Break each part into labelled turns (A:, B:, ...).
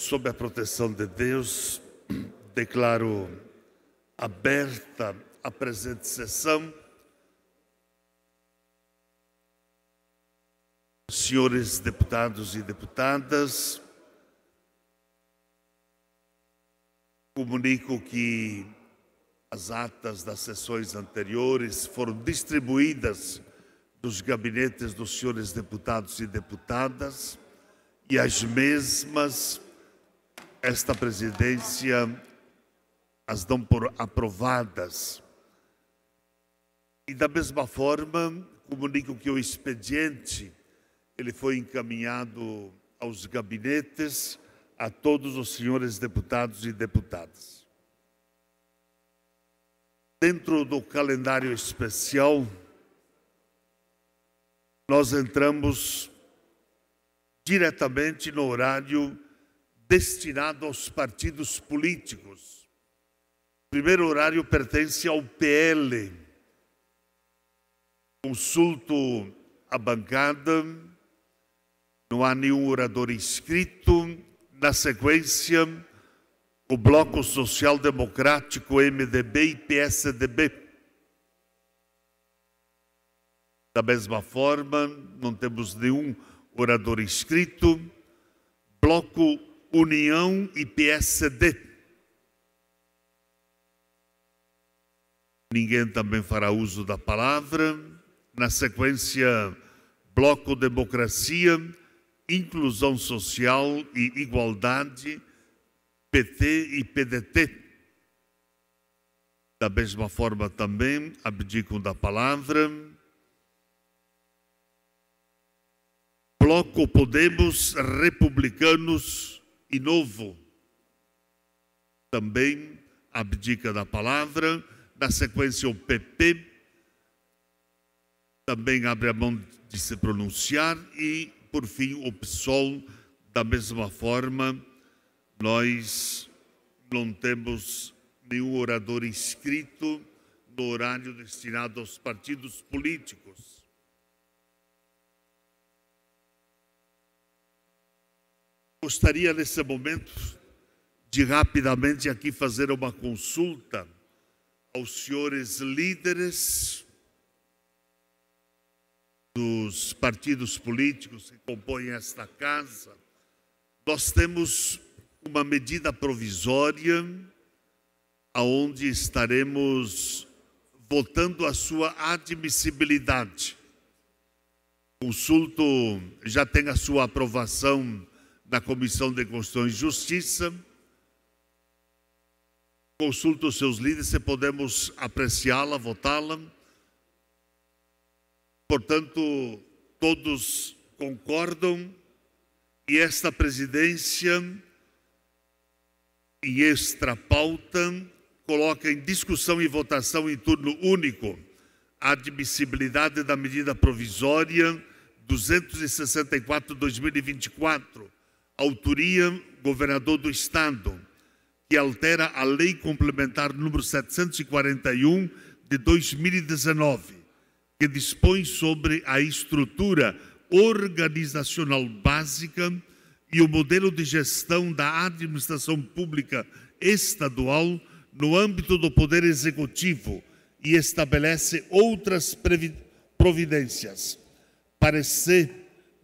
A: sob a proteção de Deus, declaro aberta a presente sessão. Senhores deputados e deputadas, comunico que as atas das sessões anteriores foram distribuídas dos gabinetes dos senhores deputados e deputadas e as mesmas esta presidência as dão por aprovadas. E da mesma forma, comunico que o expediente ele foi encaminhado aos gabinetes, a todos os senhores deputados e deputadas. Dentro do calendário especial, nós entramos diretamente no horário destinado aos partidos políticos. O primeiro horário pertence ao PL. Consulto a bancada, não há nenhum orador inscrito. Na sequência, o Bloco Social Democrático, MDB e PSDB. Da mesma forma, não temos nenhum orador inscrito. Bloco União e PSD. Ninguém também fará uso da palavra. Na sequência, Bloco Democracia, Inclusão Social e Igualdade, PT e PDT. Da mesma forma também abdicam da palavra. Bloco Podemos, Republicanos, e novo. Também abdica da palavra, na sequência o PP, também abre a mão de se pronunciar e, por fim, o PSOL, da mesma forma, nós não temos nenhum orador inscrito no horário destinado aos partidos políticos. Gostaria nesse momento de rapidamente aqui fazer uma consulta aos senhores líderes dos partidos políticos que compõem esta casa. Nós temos uma medida provisória aonde estaremos votando a sua admissibilidade. O consulto já tem a sua aprovação da Comissão de Constituição e Justiça. Consulta os seus líderes se podemos apreciá-la, votá-la. Portanto, todos concordam e esta presidência em extra pauta coloca em discussão e votação em turno único a admissibilidade da medida provisória 264/2024 autoria governador do Estado, que altera a Lei Complementar número 741 de 2019, que dispõe sobre a estrutura organizacional básica e o modelo de gestão da administração pública estadual no âmbito do Poder Executivo e estabelece outras providências. Parecer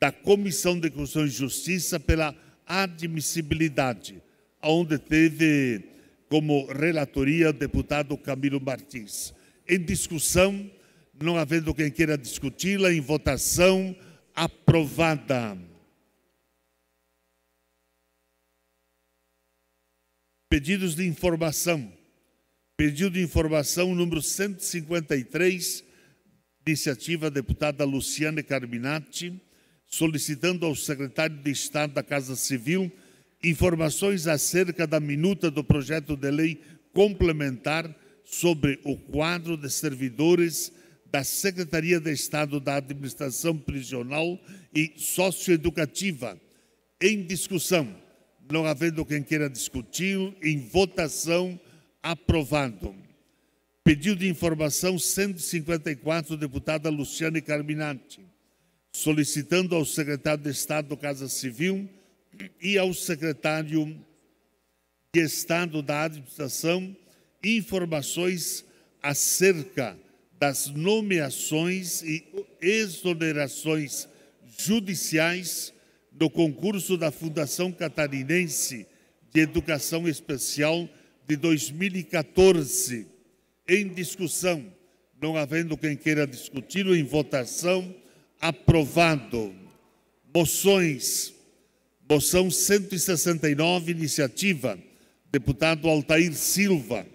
A: da Comissão de Constituição e Justiça pela admissibilidade, onde teve como relatoria o deputado Camilo Martins. Em discussão, não havendo quem queira discuti-la, em votação, aprovada. Pedidos de informação. Pedido de informação número 153, iniciativa deputada Luciane Carminati solicitando ao secretário de Estado da Casa Civil informações acerca da minuta do projeto de lei complementar sobre o quadro de servidores da Secretaria de Estado da Administração Prisional e Socioeducativa. Em discussão, não havendo quem queira discutir, em votação, aprovado. Pedido de informação 154, deputada Luciane Carminati solicitando ao secretário de Estado do Casa Civil e ao secretário de Estado da Administração informações acerca das nomeações e exonerações judiciais do concurso da Fundação Catarinense de Educação Especial de 2014. Em discussão, não havendo quem queira discutir, em votação aprovado. Moções. Moção 169, iniciativa. Deputado Altair Silva,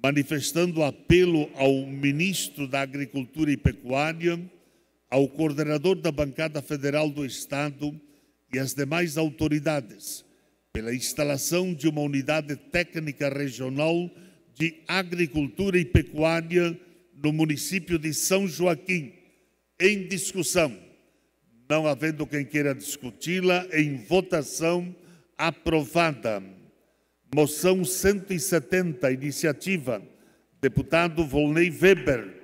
A: manifestando apelo ao ministro da Agricultura e Pecuária, ao coordenador da bancada federal do Estado e às demais autoridades pela instalação de uma unidade técnica regional de agricultura e pecuária no município de São Joaquim em discussão. Não havendo quem queira discuti-la, em votação aprovada. Moção 170, iniciativa, deputado Volney Weber,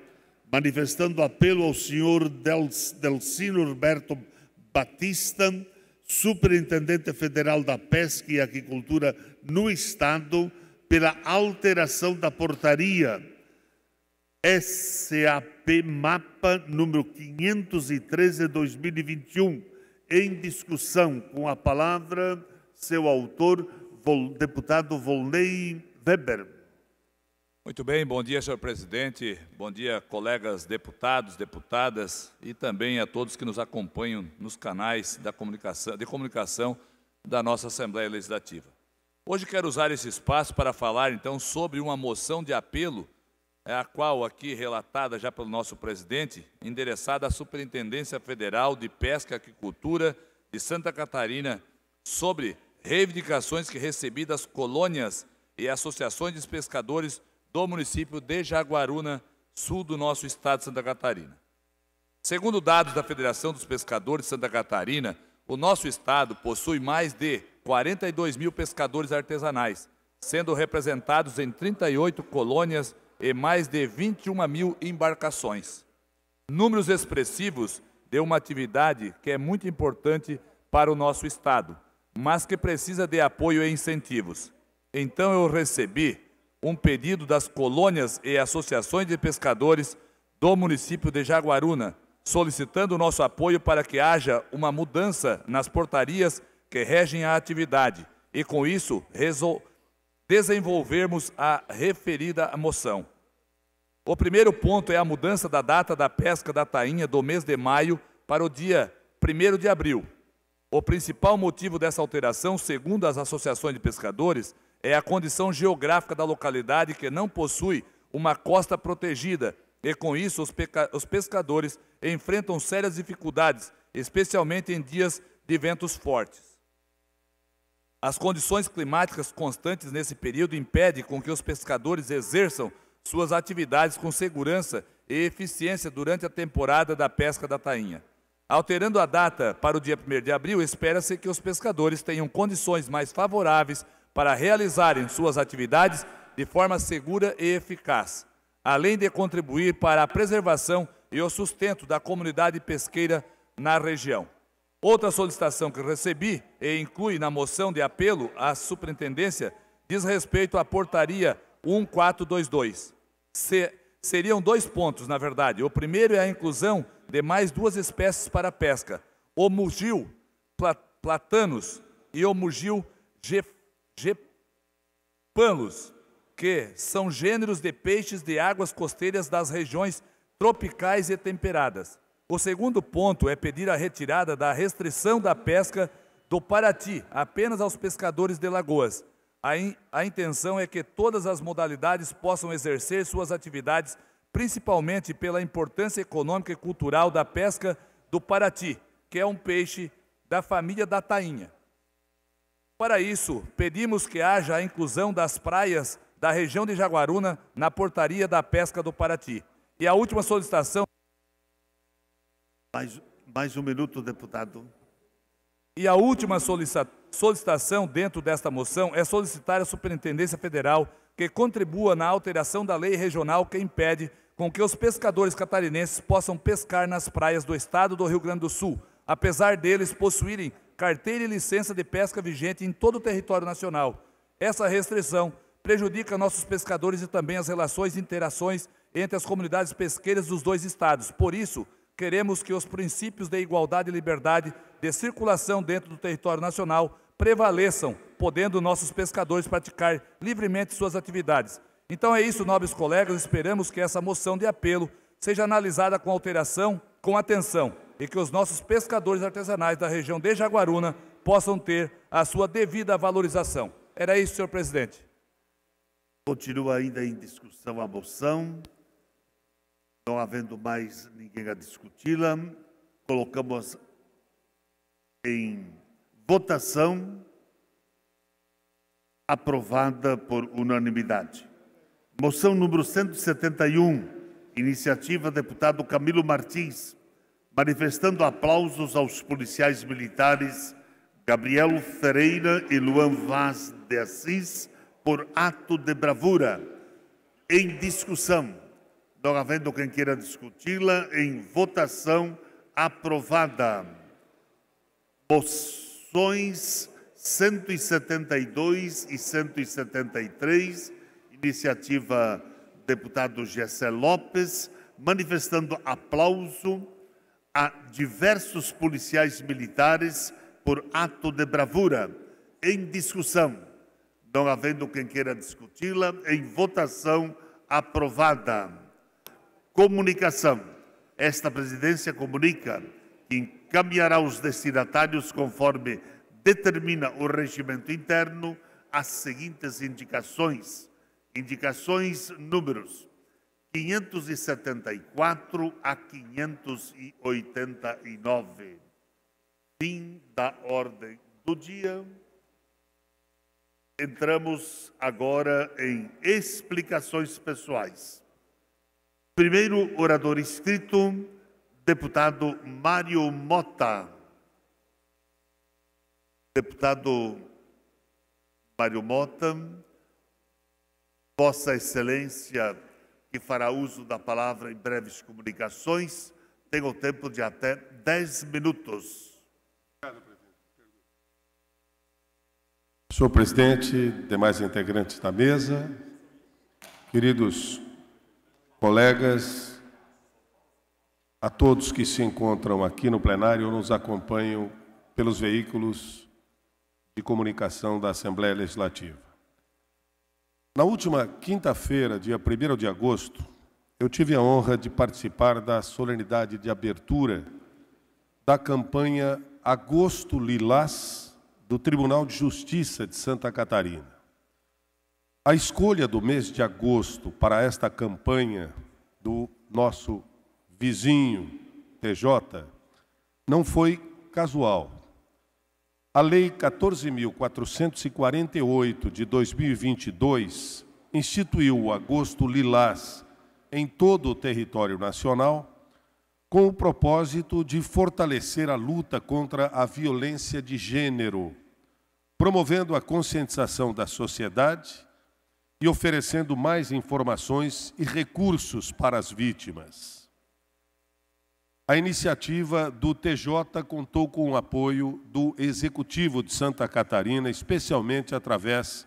A: manifestando apelo ao senhor Del, Delcino Roberto Batista, superintendente federal da pesca e Agricultura, no Estado, pela alteração da portaria SAP Mapa número 513-2021, em discussão com a palavra seu autor, deputado Volney Weber.
B: Muito bem, bom dia, senhor presidente, bom dia, colegas deputados, deputadas e também a todos que nos acompanham nos canais da comunicação, de comunicação da nossa Assembleia Legislativa. Hoje quero usar esse espaço para falar, então, sobre uma moção de apelo é a qual aqui relatada já pelo nosso presidente, endereçada à Superintendência Federal de Pesca e Aquicultura de Santa Catarina sobre reivindicações que recebi das colônias e associações de pescadores do município de Jaguaruna, sul do nosso estado de Santa Catarina. Segundo dados da Federação dos Pescadores de Santa Catarina, o nosso estado possui mais de 42 mil pescadores artesanais, sendo representados em 38 colônias e mais de 21 mil embarcações. Números expressivos de uma atividade que é muito importante para o nosso Estado, mas que precisa de apoio e incentivos. Então eu recebi um pedido das colônias e associações de pescadores do município de Jaguaruna, solicitando o nosso apoio para que haja uma mudança nas portarias que regem a atividade e, com isso, desenvolvermos a referida moção. O primeiro ponto é a mudança da data da pesca da tainha do mês de maio para o dia 1 de abril. O principal motivo dessa alteração, segundo as associações de pescadores, é a condição geográfica da localidade que não possui uma costa protegida e, com isso, os, os pescadores enfrentam sérias dificuldades, especialmente em dias de ventos fortes. As condições climáticas constantes nesse período impedem com que os pescadores exerçam suas atividades com segurança e eficiência durante a temporada da pesca da tainha. Alterando a data para o dia 1 de abril, espera-se que os pescadores tenham condições mais favoráveis para realizarem suas atividades de forma segura e eficaz, além de contribuir para a preservação e o sustento da comunidade pesqueira na região. Outra solicitação que recebi e inclui na moção de apelo à superintendência diz respeito à portaria 1422. Se, seriam dois pontos, na verdade. O primeiro é a inclusão de mais duas espécies para pesca, o mugil platanus e o mugil gepanus, que são gêneros de peixes de águas costeiras das regiões tropicais e temperadas. O segundo ponto é pedir a retirada da restrição da pesca do Paraty apenas aos pescadores de lagoas. A, in, a intenção é que todas as modalidades possam exercer suas atividades, principalmente pela importância econômica e cultural da pesca do Paraty, que é um peixe da família da tainha. Para isso, pedimos que haja a inclusão das praias da região de Jaguaruna na portaria da pesca do Paraty. E a última solicitação mais, mais um minuto, deputado. E a última solicitação dentro desta moção é solicitar à Superintendência Federal que contribua na alteração da lei regional que impede com que os pescadores catarinenses possam pescar nas praias do estado do Rio Grande do Sul, apesar deles possuírem carteira e licença de pesca vigente em todo o território nacional. Essa restrição prejudica nossos pescadores e também as relações e interações entre as comunidades pesqueiras dos dois estados. Por isso, Queremos que os princípios de igualdade e liberdade de circulação dentro do território nacional prevaleçam, podendo nossos pescadores praticar livremente suas atividades. Então é isso, nobres colegas, esperamos que essa moção de apelo seja analisada com alteração, com atenção, e que os nossos pescadores artesanais da região de Jaguaruna possam ter a sua devida valorização. Era isso, senhor presidente. Continua ainda em discussão a moção. Não havendo
A: mais ninguém a discuti-la, colocamos em votação aprovada por unanimidade. Moção número 171, iniciativa deputado Camilo Martins, manifestando aplausos aos policiais militares Gabriel Ferreira e Luan Vaz de Assis por ato de bravura. Em discussão. Não havendo quem queira discuti-la, em votação aprovada. Moções 172 e 173, iniciativa deputado Gessé Lopes, manifestando aplauso a diversos policiais militares por ato de bravura. Em discussão, não havendo quem queira discuti-la, em votação aprovada Comunicação. Esta presidência comunica que encaminhará os destinatários, conforme determina o regimento interno, as seguintes indicações. Indicações números 574 a 589. Fim da ordem do dia. Entramos agora em explicações pessoais. Primeiro orador inscrito, deputado Mário Mota. Deputado Mário Mota, Vossa Excelência, que fará uso da palavra em breves comunicações, tem o tempo de até 10 minutos.
C: Senhor presidente, demais integrantes da mesa, queridos colegas, a todos que se encontram aqui no plenário ou nos acompanham pelos veículos de comunicação da Assembleia Legislativa. Na última quinta-feira, dia 1 de agosto, eu tive a honra de participar da solenidade de abertura da campanha Agosto Lilás do Tribunal de Justiça de Santa Catarina. A escolha do mês de agosto para esta campanha do nosso vizinho TJ não foi casual. A Lei 14.448 de 2022 instituiu o agosto lilás em todo o território nacional com o propósito de fortalecer a luta contra a violência de gênero, promovendo a conscientização da sociedade e oferecendo mais informações e recursos para as vítimas. A iniciativa do TJ contou com o apoio do Executivo de Santa Catarina, especialmente através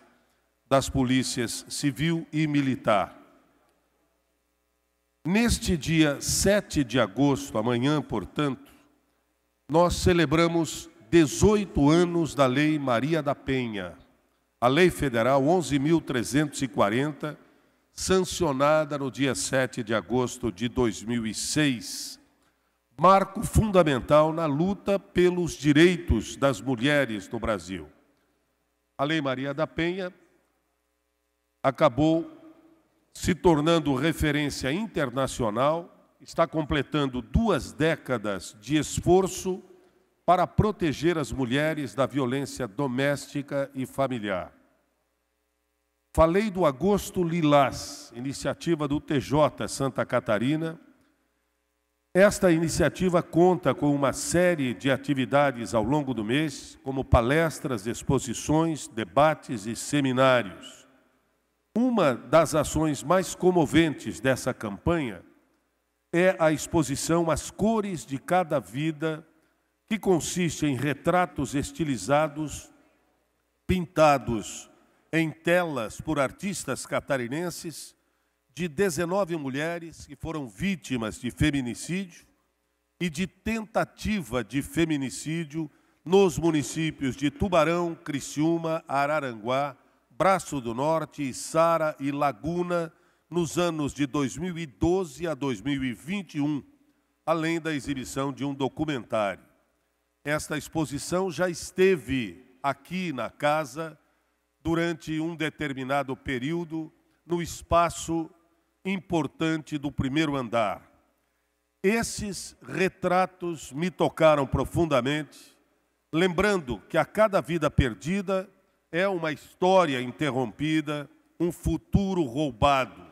C: das polícias civil e militar. Neste dia 7 de agosto, amanhã, portanto, nós celebramos 18 anos da Lei Maria da Penha, a Lei Federal 11.340, sancionada no dia 7 de agosto de 2006, marco fundamental na luta pelos direitos das mulheres no Brasil. A Lei Maria da Penha acabou se tornando referência internacional, está completando duas décadas de esforço para proteger as mulheres da violência doméstica e familiar. Falei do Agosto Lilás, iniciativa do TJ Santa Catarina. Esta iniciativa conta com uma série de atividades ao longo do mês, como palestras, exposições, debates e seminários. Uma das ações mais comoventes dessa campanha é a exposição As Cores de Cada Vida que consiste em retratos estilizados, pintados em telas por artistas catarinenses, de 19 mulheres que foram vítimas de feminicídio e de tentativa de feminicídio nos municípios de Tubarão, Criciúma, Araranguá, Braço do Norte, Içara e Laguna nos anos de 2012 a 2021, além da exibição de um documentário. Esta exposição já esteve aqui na casa durante um determinado período, no espaço importante do primeiro andar. Esses retratos me tocaram profundamente, lembrando que a cada vida perdida é uma história interrompida, um futuro roubado,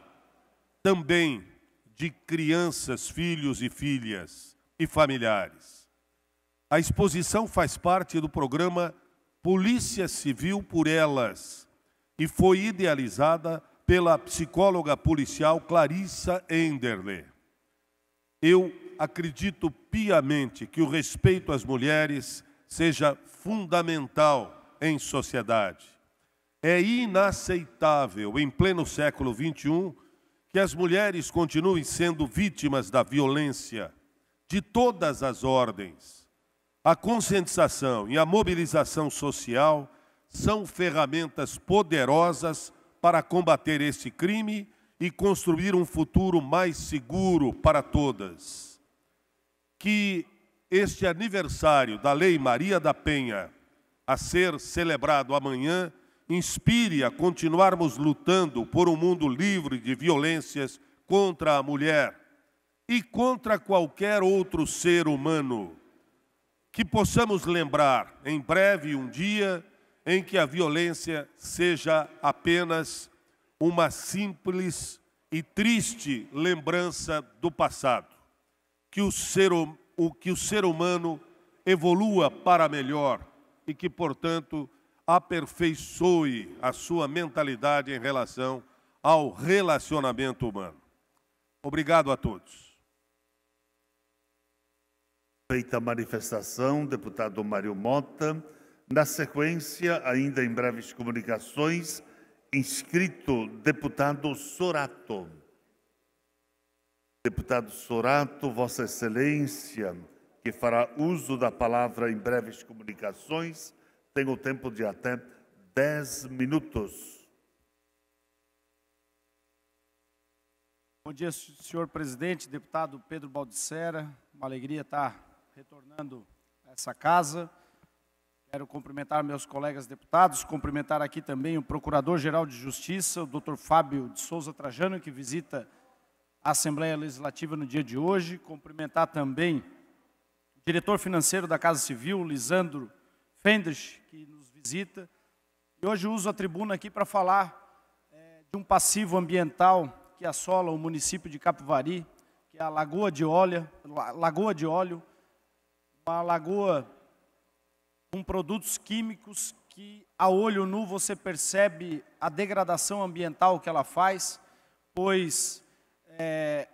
C: também de crianças, filhos e filhas e familiares. A exposição faz parte do programa Polícia Civil por Elas e foi idealizada pela psicóloga policial Clarissa Enderle. Eu acredito piamente que o respeito às mulheres seja fundamental em sociedade. É inaceitável, em pleno século XXI, que as mulheres continuem sendo vítimas da violência de todas as ordens a conscientização e a mobilização social são ferramentas poderosas para combater este crime e construir um futuro mais seguro para todas. Que este aniversário da Lei Maria da Penha, a ser celebrado amanhã, inspire a continuarmos lutando por um mundo livre de violências contra a mulher e contra qualquer outro ser humano que possamos lembrar em breve um dia em que a violência seja apenas uma simples e triste lembrança do passado, que o ser, hum, o, que o ser humano evolua para melhor e que, portanto, aperfeiçoe a sua mentalidade em relação
A: ao relacionamento humano. Obrigado a todos. Feita a manifestação, deputado Mário Mota. Na sequência, ainda em breves comunicações, inscrito deputado Sorato. Deputado Sorato, Vossa Excelência, que fará uso da palavra em breves comunicações, tem o tempo de até 10 minutos.
D: Bom dia, senhor presidente, deputado Pedro Baldissera. Uma alegria estar retornando a essa casa. Quero cumprimentar meus colegas deputados, cumprimentar aqui também o Procurador-Geral de Justiça, o Dr. Fábio de Souza Trajano, que visita a Assembleia Legislativa no dia de hoje. Cumprimentar também o diretor financeiro da Casa Civil, Lisandro Fenders, que nos visita. E hoje uso a tribuna aqui para falar é, de um passivo ambiental que assola o município de Capivari, que é a Lagoa de Lagoa de Óleo uma lagoa com produtos químicos que a olho nu você percebe a degradação ambiental que ela faz, pois é,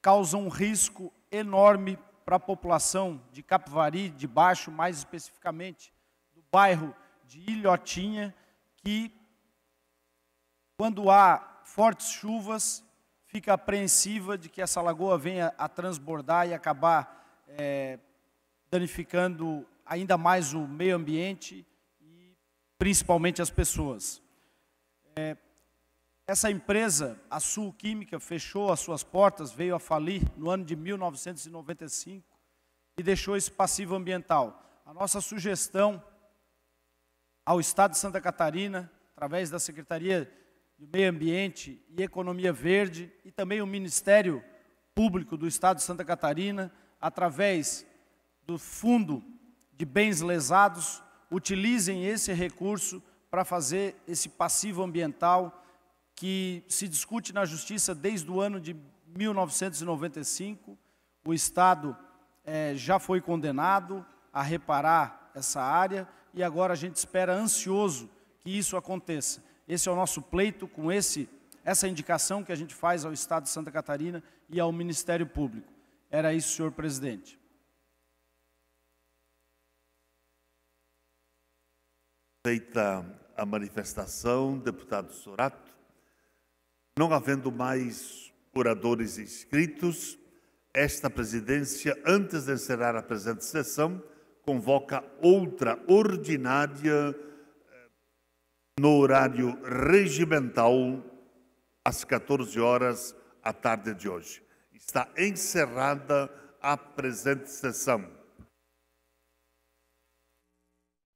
D: causa um risco enorme para a população de Capivari, de baixo, mais especificamente, do bairro de Ilhotinha, que, quando há fortes chuvas, fica apreensiva de que essa lagoa venha a transbordar e acabar é, danificando ainda mais o meio ambiente e principalmente as pessoas. É, essa empresa, a Sul Química, fechou as suas portas, veio a falir no ano de 1995 e deixou esse passivo ambiental. A nossa sugestão ao Estado de Santa Catarina, através da Secretaria do Meio Ambiente e Economia Verde e também o Ministério Público do Estado de Santa Catarina, através do fundo de bens lesados utilizem esse recurso para fazer esse passivo ambiental que se discute na justiça desde o ano de 1995. O Estado é, já foi condenado a reparar essa área e agora a gente espera ansioso que isso aconteça. Esse é o nosso pleito com esse, essa indicação que a gente faz ao Estado de Santa Catarina e ao Ministério Público. Era isso, senhor presidente.
A: Feita a manifestação, deputado Sorato, não havendo mais oradores inscritos, esta presidência, antes de encerrar a presente sessão, convoca outra ordinária eh, no horário regimental, às 14 horas à tarde de hoje. Está encerrada a presente sessão.